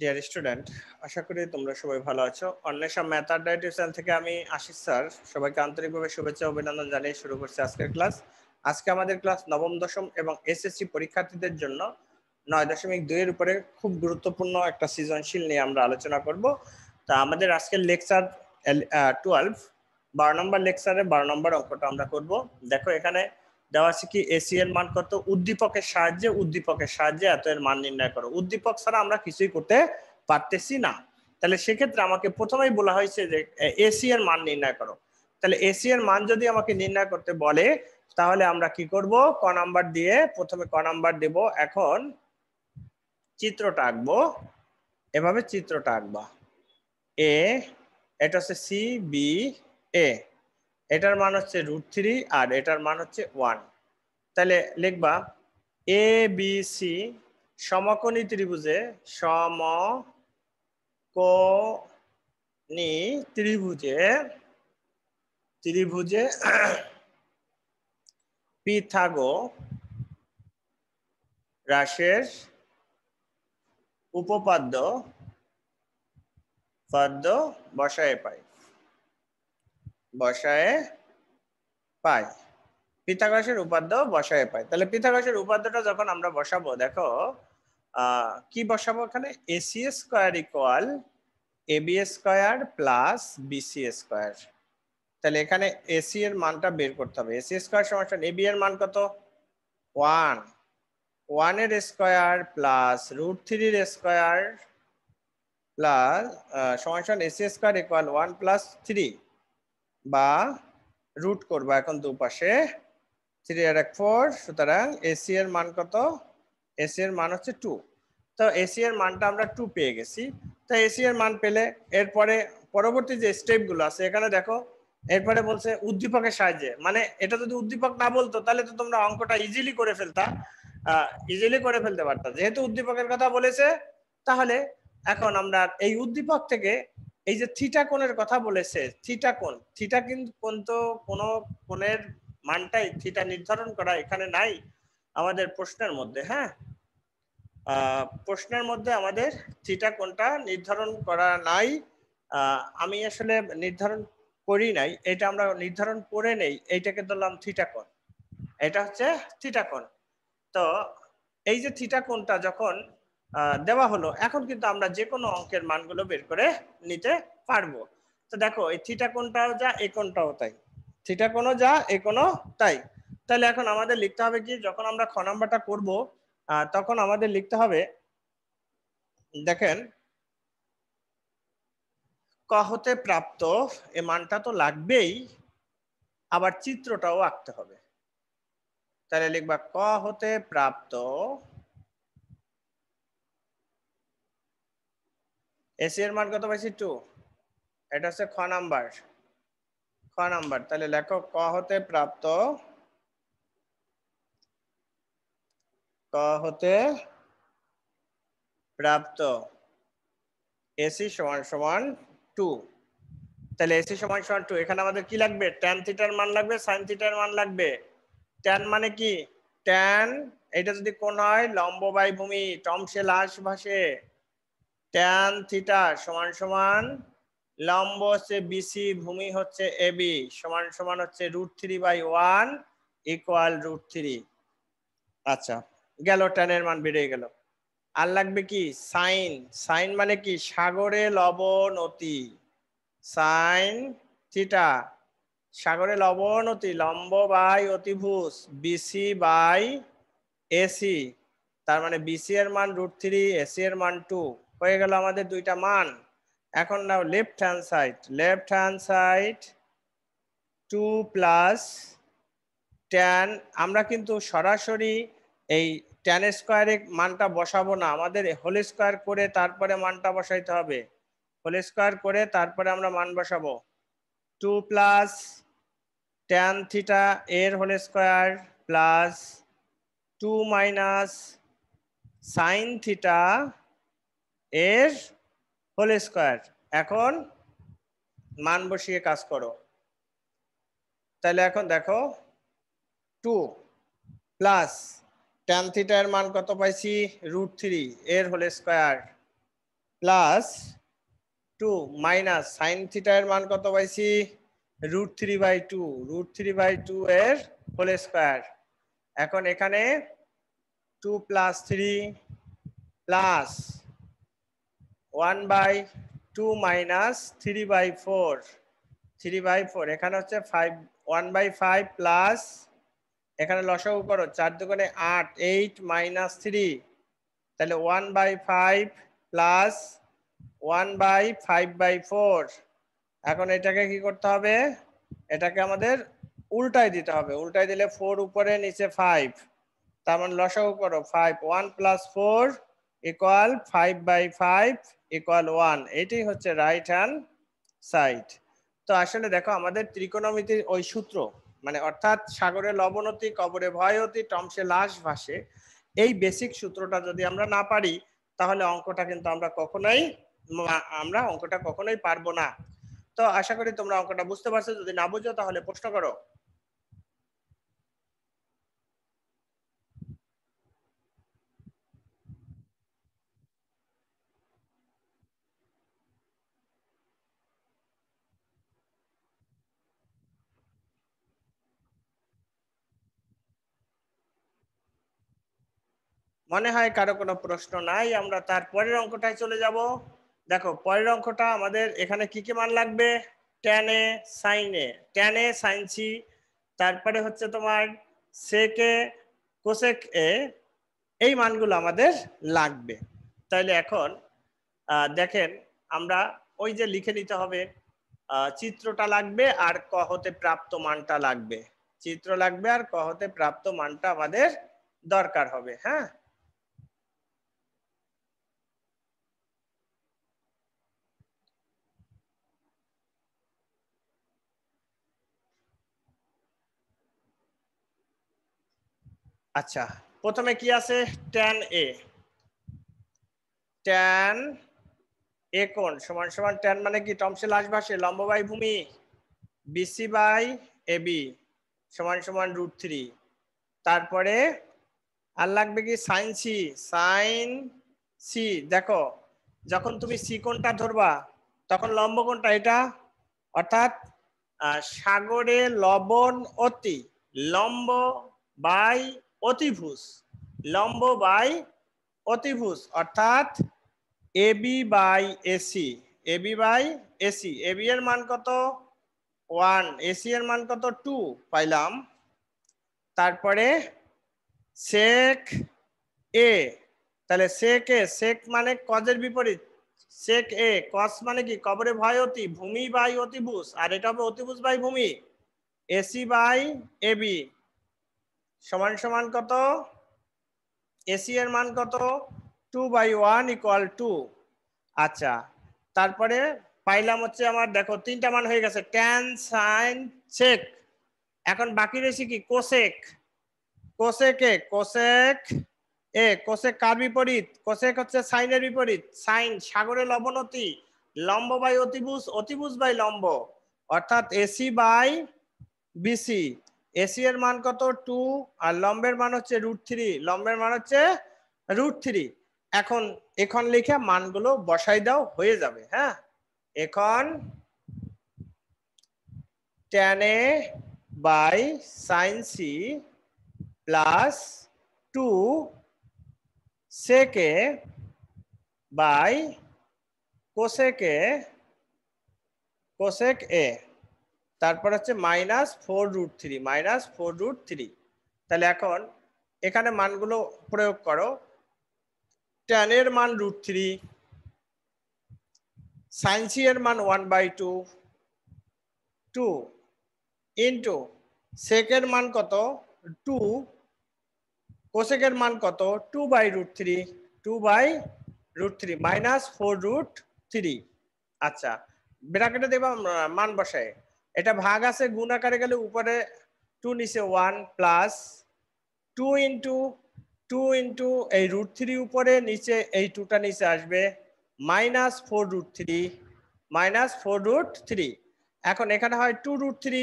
dear student আশা করি তোমরা সবাই ভালো আছো অন্বেষা ম্যাথার ডায়েটিশন থেকে আমি আশিস স্যার সবাইকে আন্তরিকভাবে শুভেচ্ছা অভিনন্দন জানিয়ে শুরু করছি আজকের ক্লাস আজকে আমাদের ক্লাস নবম দশম এবং এসএসসি পরীক্ষার্থীদের জন্য নয় দশমিক দুইয়ের উপরে খুব গুরুত্বপূর্ণ একটা সৃজনশীল নিয়ে আমরা আলোচনা করব তা আমাদের আজকের লেকচার টুয়েলভ বারো নম্বর লেকচারে বারো নম্বর অঙ্কটা আমরা করব দেখো এখানে দেওয়া আছে কি এসি এর মান কত উদ্দীপকের সাহায্যে উদ্দীপকের সাহায্যে এত এর মান নির্ণয় করো উদ্দীপক ছাড়া আমরা কিছুই করতে পারতেছি না তাহলে সেক্ষেত্রে আমাকে প্রথমেই বলা হয়েছে যে এসি এর মান নির্ণয় করো তাহলে এসি এর মান যদি আমাকে নির্ণয় করতে বলে তাহলে আমরা কি করব ক নাম্বার দিয়ে প্রথমে ক নাম্বার দেব এখন চিত্রটা আঁকবো এভাবে চিত্রটা আঁকবা এ এটা হচ্ছে সি বি এ এটার মান হচ্ছে রুট থ্রি আর এটার মান হচ্ছে ওয়ান তাহলে লিখবা এ বি সি সমকোণী ত্রিভুজে সমকোণী ত্রিভুজে ত্রিভুজে পিথাগো রাশের উপপাদ্য পাদ্য বসায় পাই বসায় পায় পিথাগরাসের উপাদ্য বসায় পায় তাহলে পিথাগরাসের উপাদ্যটা যখন আমরা বসাবো দেখো কি বসাবো এখানে AC square equal A B square plus BC square তাহলে এখানে এসি এর মানটা বের করতে হবে এসি স্কোয়ার সমান এবি এর মান কত ওয়ান ওয়ানের স্কোয়ার প্লাস রুট থ্রির স্কোয়ার প্লাস সমান সমান AC square equal one plus three বা রুট করবা এখন দুপাশে থ্রি আর এক ফোর সুতরাং এসি এর মান কত এসি এর মান হচ্ছে টু তো এসি এর মানটা আমরা টু পেয়ে গেছি তো এসি এর মান পেলে এরপরে পরবর্তী যে স্টেপগুলো আছে এখানে দেখো এরপরে বলছে উদ্দীপকের সাহায্যে মানে এটা যদি উদ্দীপক না বলতো তাহলে তো তোমরা অঙ্কটা ইজিলি করে ফেলতা ইজিলি করে ফেলতে পারতাম যেহেতু উদ্দীপকের কথা বলেছে তাহলে এখন আমরা এই উদ্দীপক থেকে এই যে থিটা কোণের কথা বলেছে থিটা কোণ থিটা কিন্তু কোণ তো কোনো কোণের মানটাই থিটা নির্ধারণ করা এখানে নাই আমাদের প্রশ্নের মধ্যে হ্যাঁ প্রশ্নের মধ্যে আমাদের থিটা কোণটা নির্ধারণ করা নাই আমি আসলে নির্ধারণ করি নাই এটা আমরা নির্ধারণ করে নেই এইটাকে ধরলাম থিটা কোণ এটা হচ্ছে থিটা কোণ তো এই যে থিটা কোণটা যখন দেওয়া হলো এখন কিন্তু আমরা যে কোনো অঙ্কের মানগুলো বের করে নিতে পারবো তো দেখো এই থিটা কোনটাও যা এ কোনটাও তাই থিটা কোনো যা এ কোনো তাই তাহলে এখন আমাদের লিখতে হবে কি যখন আমরা খ নাম্বারটা করব তখন আমাদের লিখতে হবে দেখেন ক হতে প্রাপ্ত এ মানটা তো লাগবেই আবার চিত্রটাও আঁকতে হবে তাহলে লিখবা ক হতে প্রাপ্ত এসি এর মান কত পাইছি টু এটা হচ্ছে খ নাম্বার খ নাম্বার তাহলে লেখো ক হতে প্রাপ্ত ক হতে প্রাপ্ত এসি সমান সমান টু তাহলে এসি সমান সমান টু এখানে আমাদের কি লাগবে ট্যান থিটার মান লাগবে সাইন থিটার মান লাগবে ট্যান মানে কি ট্যান এটা যদি কোন হয় লম্ব বাই ভূমি টমসে লাশ ভাসে ট্যান থিটা সমান সমান লম্ব হচ্ছে বিসি ভূমি হচ্ছে এবি সমান সমান হচ্ছে root three by one equal root three আচ্ছা গেল ট্যানের মান বেড়ে গেল আর লাগবে কি সাইন সাইন মানে কি সাগরে লবণ অতি সাইন থিটা সাগরে লবণ অতি লম্ব বাই অতিভুজ BC বাই এসি তার মানে বিসি এর মান রুট থ্রি এসি এর মান টু হয়ে গেল আমাদের দুইটা মান এখন now left hand side left hand side two plus tan আমরা কিন্তু সরাসরি এই ট্যান স্কোয়ারে মানটা বসাবো না আমাদের হোল স্কোয়ার করে তারপরে মানটা বসাইতে হবে হোল স্কোয়ার করে তারপরে আমরা মান বসাবো টু প্লাস ট্যান থিটা এর whole square plus two minus sine theta এর হোল স্কোয়ার এখন মান বসিয়ে কাজ করো তাহলে এখন দেখো টু প্লাস ট্যান থিটার মান কত পাইছি রুট থ্রি এর whole square plus two minus sine থিটার মান কত পাইছি root three by two root three by two এর হোল স্কোয়ার এখন এখানে two plus three plus 1 by 2 minus 3 by 4 3 by 4 এখানে হচ্ছে 5 1 বাই 5 প্লাস এখানে লসাগু করো 4 দুগুণে 8 8 মাইনাস 3 তাহলে 1 বাই 5 প্লাস 1 বাই 5 বাই 4 এখন এটাকে কি করতে হবে এটাকে আমাদের উল্টায় দিতে হবে উল্টাই দিলে 4 উপরে নিচে 5 তার মানে লসাগু করো 5 1 plus 4 equal five by five equal one এটাই হচ্ছে রাইট হ্যান্ড সাইড তো আসলে দেখো আমাদের ত্রিকোণমিতির ওই সূত্র মানে অর্থাৎ সাগরে লবণতি কবরে ভয়তি টমসে লাশ ভাসে এই বেসিক সূত্রটা যদি আমরা না পারি তাহলে অঙ্কটা কিন্তু আমরা কখনোই আমরা অঙ্কটা কখনোই পারবো না তো আশা করি তোমরা অঙ্কটা বুঝতে পারছো যদি না বুঝো তাহলে প্রশ্ন করো মনে হয় কারো কোনো প্রশ্ন নাই আমরা তার পরের অঙ্কটায় চলে যাব দেখো পরের অঙ্কটা আমাদের এখানে কি কি মান লাগবে এ সাইনে এ সাইন সি তারপরে হচ্ছে তোমার এ কোসেক এ এই মানগুলো আমাদের লাগবে তাইলে এখন দেখেন আমরা ওই যে লিখে নিতে হবে চিত্রটা লাগবে আর ক হতে প্রাপ্ত মানটা লাগবে চিত্র লাগবে আর ক হতে প্রাপ্ত মানটা আমাদের দরকার হবে হ্যাঁ আচ্ছা প্রথমে কি আছে ট্যান এ ট্যান এ কোন সমান সমান ট্যান মানে কি টমসেল ভাসে লম্ব বাই ভূমি বিসি বাই এ বি সমান সমান রুট থ্রি তারপরে আর লাগবে কি সাইন সি সাইন সি দেখো যখন তুমি সি কোনটা ধরবা তখন লম্ব কোনটা এটা অর্থাৎ সাগরে লবণ অতি লম্ব বাই অতিভুজ লম্ব বাই অতিভুজ অর্থাৎ AB by AC AB by AC AB এর মান কত ওয়ান এসি এর মান কত টু পাইলাম তারপরে সেক এ তাহলে সেক এ সেক মানে কজের বিপরীত সেক এ কস মানে কি কবরে ভয় অতি ভূমি বাই অতিভুজ আর এটা হবে অতিভুজ বাই ভূমি এসি বাই এবি সমান সমান কত এসি এর মান কত two by one equal two আচ্ছা তারপরে পাইলাম হচ্ছে আমার দেখো তিনটা মান হয়ে গেছে ট্যান সাইন চেক এখন বাকি রয়েছে কি cosec A cosec A cosec কার বিপরীত কোসেক হচ্ছে সাইনের বিপরীত সাইন সাগরে লবণতি লম্ব বাই অতিভুজ অতিভুজ বাই লম্ব অর্থাৎ এসি বাই বিসি এসি এর মান কত টু আর লম্বের মান হচ্ছে রুট থ্রি লম্বের মান হচ্ছে রুট থ্রি এখন এখন লিখে মানগুলো বসাই দাও হয়ে যাবে হ্যাঁ এখন tan A by sine C plus two sec by cosec a A তারপর হচ্ছে minus four root three minus four root three তাহলে এখন এখানে মানগুলো প্রয়োগ করো ট্যানের মান রুট থ্রি সাইন্সি এর মান one by two two into সেকের মান কত টু কোসেকের মান কত two by root three two by root three minus four root three আচ্ছা ব্র্যাকেটে দেখবা মান বসায় এটা ভাগ আছে গুণ আকারে গেলে উপরে টু নিচে one plus two into two into এই রুট থ্রি উপরে নিচে এই টুটা নিচে আসবে minus four root three minus four root three এখন এখানে হয় টু রুট থ্রি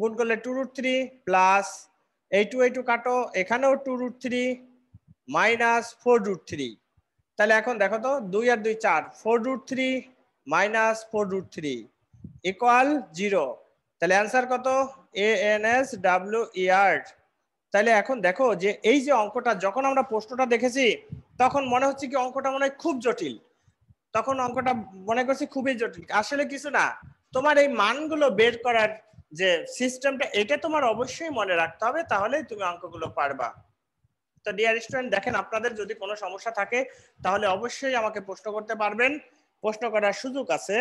গুণ করলে টু রুট থ্রি প্লাস এই টু এই টু কাটো এখানেও two root three minus four root three তাহলে এখন দেখো তো দুই আর দুই চার four root three minus four root three equal zero তাহলে অ্যান্সার কত A N S W R তাহলে এখন দেখো যে এই যে অঙ্কটা যখন আমরা প্রশ্নটা দেখেছি তখন মনে হচ্ছে কি অঙ্কটা মনে হয় খুব জটিল তখন অঙ্কটা মনে করছি খুবই জটিল আসলে কিছু না তোমার এই মানগুলো বের করার যে সিস্টেমটা এটা তোমার অবশ্যই মনে রাখতে হবে তাহলেই তুমি অঙ্কগুলো পারবা তো ডিয়ার স্টুডেন্ট দেখেন আপনাদের যদি কোনো সমস্যা থাকে তাহলে অবশ্যই আমাকে প্রশ্ন করতে পারবেন প্রশ্ন করার সুযোগ আছে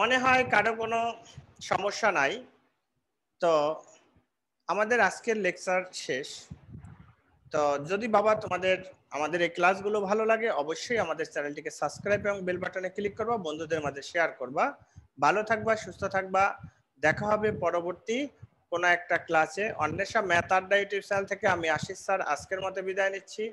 মনে হয় কারো কোনো সমস্যা নাই তো আমাদের আজকের লেকচার শেষ তো যদি বাবা তোমাদের আমাদের এই ক্লাসগুলো ভালো লাগে অবশ্যই আমাদের চ্যানেলটিকে সাবস্ক্রাইব এবং বেল বাটনে ক্লিক করবা বন্ধুদের মাঝে শেয়ার করবা ভালো থাকবা সুস্থ থাকবা দেখা হবে পরবর্তী কোনো একটা ক্লাসে Anwesha math Adda YouTube channel থেকে আমি আশিস স্যার আজকের মতো বিদায় নিচ্ছি